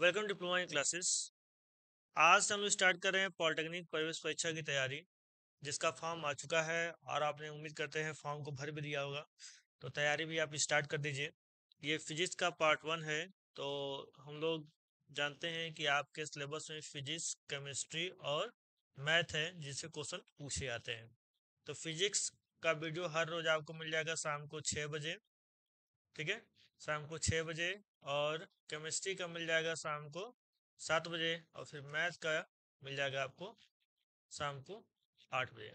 Welcome diploma in classes आज से हम लोग स्टार्ट कर रहे हैं पॉलिटेक्निक प्रवेश परीक्षा की तैयारी जिसका फॉर्म आ चुका है और आपने उम्मीद करते हैं फॉर्म को भर भी दिया होगा तो तैयारी भी आप स्टार्ट कर दीजिए ये फिजिक्स का पार्ट वन है तो हम लोग जानते हैं कि आपके सिलेबस में फिजिक्स केमिस्ट्री और मैथ है जिससे क्वेश्चन पूछे आते हैं तो फिजिक्स का वीडियो हर रोज आपको मिल जाएगा शाम को छः बजे ठीक है शाम को छः बजे और केमिस्ट्री का मिल जाएगा शाम को सात बजे और फिर मैथ का मिल जाएगा आपको शाम को आठ बजे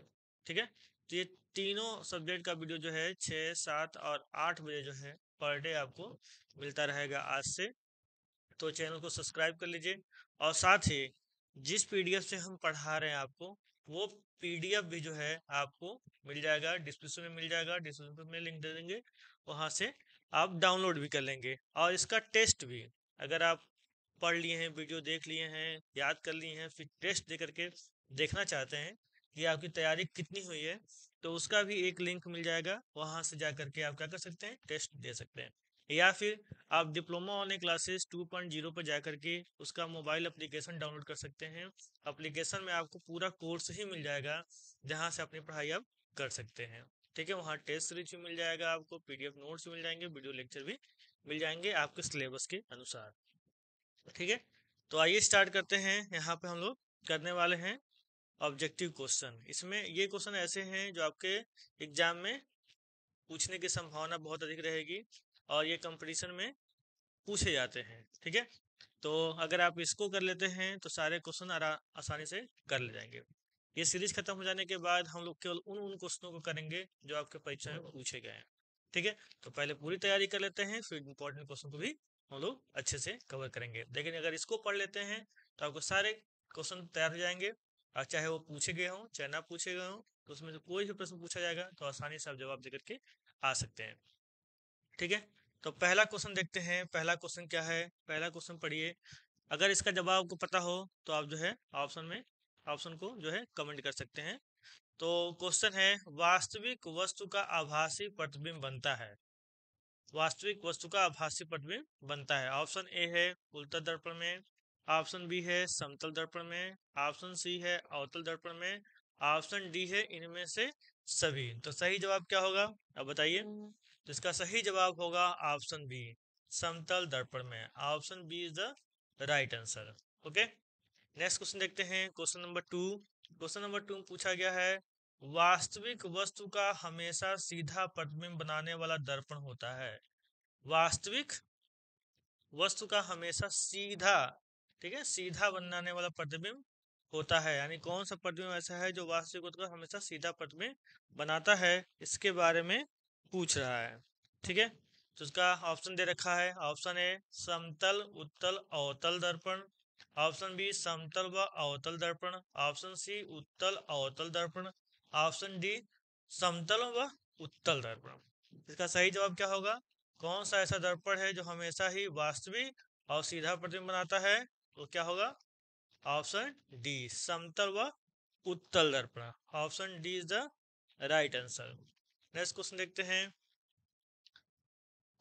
ठीक है तो ये तीनों सब्जेक्ट का वीडियो जो है छः सात और आठ बजे जो है पर डे आपको मिलता रहेगा आज से तो चैनल को सब्सक्राइब कर लीजिए और साथ ही जिस पीडीएफ से हम पढ़ा रहे हैं आपको वो पीडीएफ भी जो है आपको मिल जाएगा डिस्क्रिप्शन में मिल जाएगा डिस्क्रिप्शन में लिंक दे देंगे वहाँ से आप डाउनलोड भी कर लेंगे और इसका टेस्ट भी अगर आप पढ़ लिए हैं वीडियो देख लिए हैं याद कर लिए हैं फिर टेस्ट दे करके देखना चाहते हैं कि आपकी तैयारी कितनी हुई है तो उसका भी एक लिंक मिल जाएगा वहाँ से जा करके आप क्या कर सकते हैं टेस्ट दे सकते हैं या फिर आप डिप्लोमा ऑनलाइन क्लासेस 2.0 पर जा करके उसका मोबाइल एप्लीकेशन डाउनलोड कर सकते हैं एप्लीकेशन में आपको पूरा कोर्स ही मिल जाएगा जहाँ से अपनी पढ़ाई आप कर सकते हैं ठीक है वहाँ टेस्ट सीरीज भी मिल जाएगा आपको पीडीएफ नोट्स मिल जाएंगे वीडियो लेक्चर भी मिल जाएंगे आपके सिलेबस के अनुसार ठीक है तो आइए स्टार्ट करते हैं यहाँ पे हम लोग करने वाले हैं ऑब्जेक्टिव क्वेश्चन इसमें ये क्वेश्चन ऐसे हैं जो आपके एग्जाम में पूछने की संभावना बहुत अधिक रहेगी और ये कंपटीशन में पूछे जाते हैं ठीक है तो अगर आप इसको कर लेते हैं तो सारे क्वेश्चन आसानी से कर ले जाएंगे ये सीरीज खत्म हो जाने के बाद हम लोग केवल उन उन क्वेश्चनों को करेंगे जो आपके परीक्षा में पूछे गए हैं ठीक है तो पहले पूरी तैयारी कर लेते हैं फिर इंपॉर्टेंट क्वेश्चन को भी हम लोग अच्छे से कवर करेंगे लेकिन अगर इसको पढ़ लेते हैं तो आपको सारे क्वेश्चन तैयार हो जाएंगे और चाहे वो पूछे गए हों चाहे ना पूछे गए हों तो उसमें से कोई भी प्रश्न पूछा जाएगा तो आसानी से आप जवाब दे करके आ सकते हैं ठीक है तो पहला क्वेश्चन देखते हैं पहला क्वेश्चन क्या है पहला क्वेश्चन पढ़िए अगर इसका जवाब आपको पता हो तो आप जो है ऑप्शन में ऑप्शन को जो है कमेंट कर सकते हैं तो क्वेश्चन है वास्तविक वस्तु का आभासी प्रतिबिंब बनता है वास्तविक वस्तु का आभासी प्रतिबिंब बनता है ऑप्शन ए है उल्टा दर्पण में ऑप्शन बी है समतल दर्पण में ऑप्शन सी है अवतल दर्पण में ऑप्शन डी है इनमें से सभी तो सही जवाब क्या होगा अब बताइए तो हम्म। इसका सही जवाब होगा ऑप्शन बी समतल दर्पण में option B is the right answer okay next question देखते हैं question number two question number two में पूछा गया है वास्तविक वस्तु का हमेशा सीधा प्रतिबिंब बनाने वाला दर्पण होता है वास्तविक वस्तु का हमेशा सीधा ठीक है सीधा बनाने वाला प्रतिबिंब होता है यानी कौन सा प्रतिबिंब ऐसा है जो वास्तविक वस्तु का हमेशा सीधा प्रतिबिंब बनाता है इसके बारे में पूछ रहा है ठीक है तो उसका ऑप्शन दे रखा है ऑप्शन ए समतल उत्तल अवतल दर्पण ऑप्शन बी समतल व अवतल दर्पण ऑप्शन सी उत्तल अवतल दर्पण ऑप्शन डी समतल व उत्तल दर्पण इसका सही जवाब क्या होगा कौन सा ऐसा दर्पण है जो हमेशा ही वास्तविक और सीधा प्रतिबिंब बनाता है तो क्या होगा ऑप्शन डी समतल व उत्तल दर्पण option D is the right answer next question देखते हैं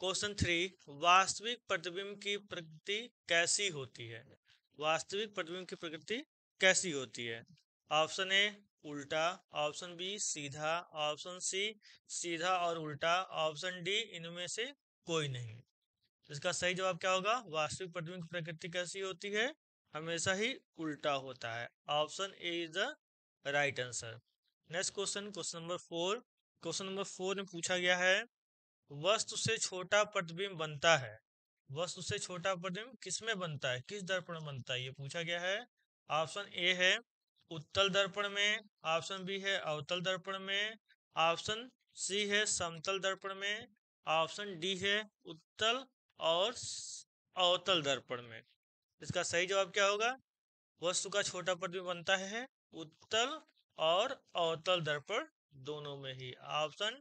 क्वेश्चन थ्री वास्तविक प्रतिबिंब की प्रकृति कैसी होती है वास्तविक प्रतिबिंब की प्रकृति कैसी होती है ऑप्शन ए उल्टा ऑप्शन बी सीधा ऑप्शन सी सीधा और उल्टा ऑप्शन डी इनमें से कोई नहीं इसका सही जवाब क्या होगा वास्तविक प्रतिबिंब की प्रकृति कैसी होती है हमेशा ही उल्टा होता है option A is the right answer next question question number four question number four में पूछा गया है वस्तु से छोटा प्रतिबिंब बनता है वस्तु से छोटा प्रतिबिंब किसमें बनता है किस दर्पण में बनता है ये पूछा गया है ऑप्शन ए है उत्तल दर्पण में ऑप्शन बी है अवतल दर्पण में ऑप्शन सी है समतल दर्पण में ऑप्शन डी है उत्तल और अवतल दर्पण में इसका सही जवाब क्या होगा वस्तु का छोटा प्रतिबिंब बनता है उत्तल और अवतल दर्पण दोनों में ही option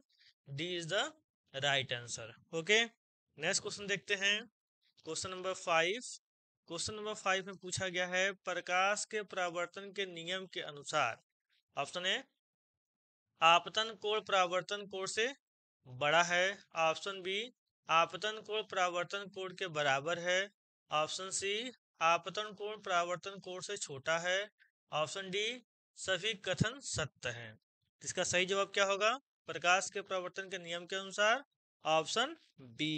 D is the right answer okay next question देखते हैं question number five question number five में पूछा गया है प्रकाश के प्रावर्तन के नियम के अनुसार ऑप्शन ए आपतन कोण प्रावर्तन कोण से बड़ा है ऑप्शन बी आपतन कोण प्रावर्तन कोण के बराबर है ऑप्शन सी आपतन कोण प्रावर्तन कोण से छोटा है ऑप्शन डी सभी कथन सत्य है इसका सही जवाब क्या होगा प्रकाश के प्रावर्तन के नियम के अनुसार ऑप्शन बी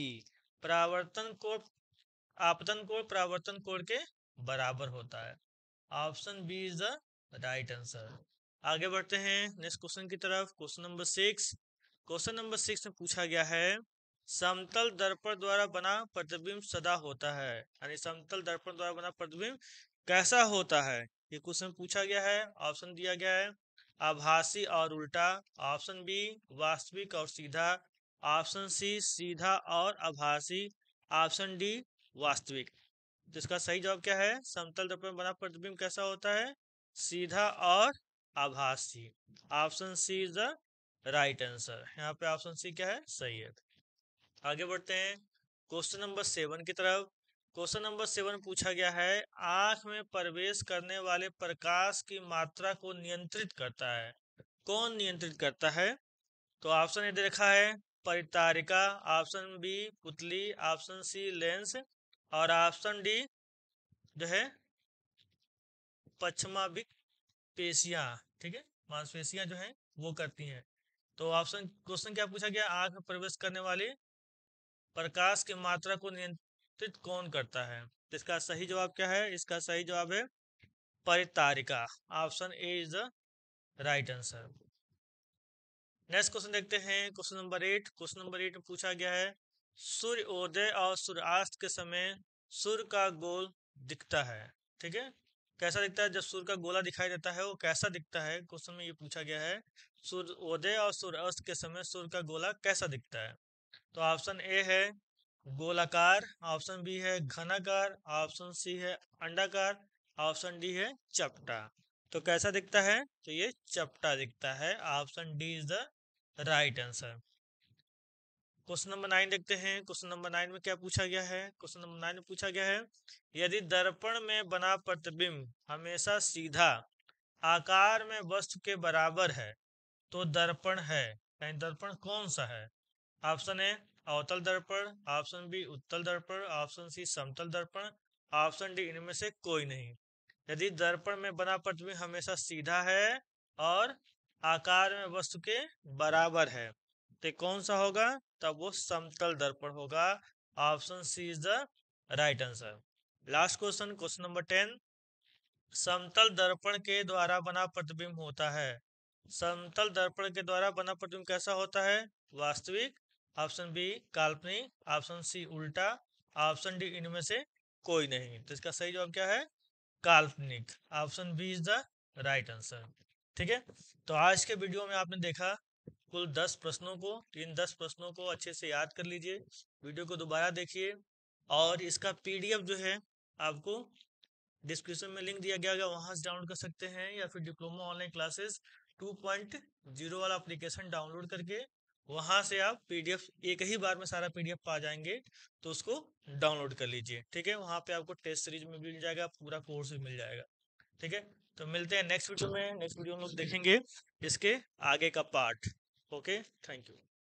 प्रावर्तन को आपतन कोण परावर्तन कोण के बराबर होता है option B is the right answer आगे बढ़ते हैं नेक्स्ट क्वेश्चन की तरफ question number six question number six में पूछा गया है समतल दर्पण द्वारा बना प्रतिबिंब सदा होता है यानी समतल दर्पण द्वारा बना प्रतिबिंब कैसा होता है ये क्वेश्चन पूछा गया है ऑप्शन दिया गया है आभासी और उल्टा ऑप्शन बी वास्तविक और सीधा ऑप्शन सी सीधा और आभासी ऑप्शन डी वास्तविक तो इसका सही जवाब क्या है समतल दर्पण बना प्रतिबिंब कैसा होता है सीधा और आभासी option C is the right answer यहाँ पे ऑप्शन सी क्या है सही है आगे बढ़ते हैं क्वेश्चन नंबर सेवन की तरफ क्वेश्चन नंबर सेवन पूछा गया है आंख में प्रवेश करने वाले प्रकाश की मात्रा को नियंत्रित करता है कौन नियंत्रित करता है तो ऑप्शन ए देखा है परितारिका ऑप्शन बी पुतली ऑप्शन सी लेंस और ऑप्शन डी जो है पश्चमाभिक पेशियां ठीक है मांसपेशियां जो है वो करती हैं तो ऑप्शन क्वेश्चन क्या पूछा गया आंख में प्रवेश करने वाले प्रकाश की मात्रा को नियंत्रित कौन करता है तो इसका सही जवाब क्या है इसका सही जवाब है परितारिका option A is the right answer next question देखते हैं question number eight question number eight में पूछा गया है सूर्योदय और सूर्यास्त के समय सूर्य का गोल दिखता है ठीक है कैसा दिखता है जब सूर्य का गोला दिखाई देता है वो कैसा दिखता है क्वेश्चन में ये पूछा गया है सूर्योदय और सूर्यास्त के समय सूर्य का गोला कैसा दिखता है तो ऑप्शन ए है गोलाकार ऑप्शन बी है घनाकार ऑप्शन सी है अंडाकार ऑप्शन डी है चपटा तो कैसा दिखता है तो ये चपटा दिखता है option D is the right answer question number nine देखते हैं क्वेश्चन नंबर नाइन में क्या पूछा गया है क्वेश्चन नंबर नाइन में पूछा गया है यदि दर्पण में बना प्रतिबिंब हमेशा सीधा आकार में वस्तु के बराबर है तो दर्पण है यानी दर्पण कौन सा है ऑप्शन ए अवतल दर्पण ऑप्शन बी उत्तल दर्पण ऑप्शन सी समतल दर्पण ऑप्शन डी इनमें से कोई नहीं यदि दर्पण में बना प्रतिबिंब हमेशा सीधा है और आकार में वस्तु के बराबर है तो कौन सा होगा तब वो समतल दर्पण होगा option C is the right answer last question question number ten समतल दर्पण के द्वारा बना प्रतिबिंब होता है समतल दर्पण के द्वारा बना प्रतिबिंब कैसा होता है वास्तविक ऑप्शन बी काल्पनिक ऑप्शन सी उल्टा ऑप्शन डी इनमें से कोई नहीं तो इसका सही जवाब क्या है काल्पनिक option B is the right answer ठीक है तो आज के वीडियो में आपने देखा कुल दस प्रश्नों को इन दस प्रश्नों को अच्छे से याद कर लीजिए वीडियो को दोबारा देखिए और इसका पीडीएफ जो है आपको डिस्क्रिप्शन में लिंक दिया गया वहां से डाउनलोड कर सकते हैं या फिर डिप्लोमा ऑनलाइन क्लासेस 2.0 वाला एप्लीकेशन डाउनलोड करके वहां से आप पीडीएफ एक ही बार में सारा पीडीएफ पा जाएंगे तो उसको डाउनलोड कर लीजिए ठीक है वहां पे आपको टेस्ट सीरीज में मिल जाएगा पूरा कोर्स भी मिल जाएगा ठीक है तो मिलते हैं नेक्स्ट वीडियो में नेक्स्ट वीडियो में लोग देखेंगे इसके आगे का पार्ट okay thank you